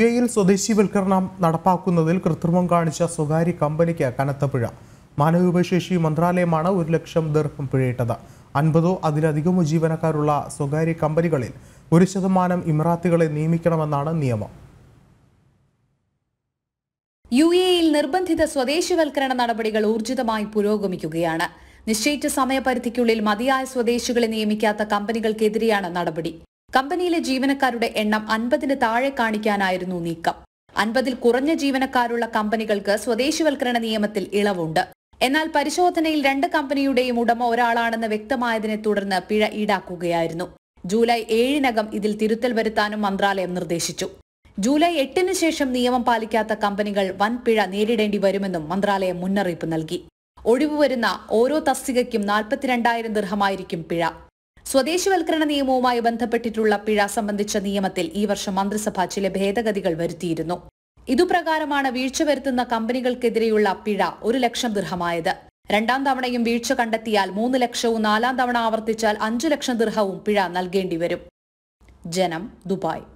U എയിൽ സ്വദേശിവൽക്കരണം നടപ്പാക്കുന്നതിൽ കൃത്രിമം കാണിച്ച സ്വകാര്യ കമ്പനിക്ക് കനത്ത പിഴ മാനവിഭശേഷി മന്ത്രാലയമാണ് ഒരു ലക്ഷം ദീർഘം പിഴയിട്ടത് അൻപതോ അതിലധികമോ ജീവനക്കാരുള്ള സ്വകാര്യ കമ്പനികളിൽ ഒരു ശതമാനം ഇമറാത്തികളെ നിയമിക്കണമെന്നാണ് നിയമം യു എയിൽ നിർബന്ധിത സ്വദേശിവൽക്കരണ നടപടികൾ ഊർജിതമായി പുരോഗമിക്കുകയാണ് നിശ്ചയിച്ച സമയപരിധിക്കുള്ളിൽ മതിയായ സ്വദേശികളെ നിയമിക്കാത്ത കമ്പനികൾക്കെതിരെയാണ് നടപടി കമ്പനിയിലെ ജീവനക്കാരുടെ എണ്ണം അൻപതിന് താഴെ കാണിക്കാനായിരുന്നു നീക്കം അൻപതിൽ കുറഞ്ഞ ജീവനക്കാരുള്ള കമ്പനികൾക്ക് സ്വദേശിവൽക്കരണ നിയമത്തിൽ ഇളവുണ്ട് എന്നാൽ പരിശോധനയിൽ രണ്ട് കമ്പനിയുടെയും ഉടമ ഒരാളാണെന്ന് വ്യക്തമായതിനെ തുടർന്ന് പിഴ ഈടാക്കുകയായിരുന്നു ജൂലൈ ഏഴിനകം ഇതിൽ തിരുത്തൽ വരുത്താനും മന്ത്രാലയം നിർദ്ദേശിച്ചു ജൂലൈ എട്ടിന് ശേഷം നിയമം പാലിക്കാത്ത കമ്പനികൾ വൻ പിഴ നേരിടേണ്ടി വരുമെന്നും മന്ത്രാലയം മുന്നറിയിപ്പ് നൽകി ഒഴിവുവരുന്ന ഓരോ തസ്തികയ്ക്കും നാൽപ്പത്തിരണ്ടായിരം ദൃഹമായിരിക്കും പിഴ സ്വദേശിവൽക്കരണ നിയമവുമായി ബന്ധപ്പെട്ടിട്ടുള്ള പിഴ സംബന്ധിച്ച നിയമത്തിൽ ഈ വർഷം മന്ത്രിസഭ ചില ഭേദഗതികൾ വരുത്തിയിരുന്നു ഇതുപ്രകാരമാണ് വീഴ്ച വരുത്തുന്ന കമ്പനികൾക്കെതിരെയുള്ള പിഴ ഒരു ലക്ഷം ദൃഹമായത് രണ്ടാം തവണയും വീഴ്ച കണ്ടെത്തിയാൽ മൂന്ന് ലക്ഷവും നാലാം തവണ ആവർത്തിച്ചാൽ അഞ്ചു ലക്ഷം ദിർഹവും പിഴ നൽകേണ്ടി വരും ജനം ദുബായ്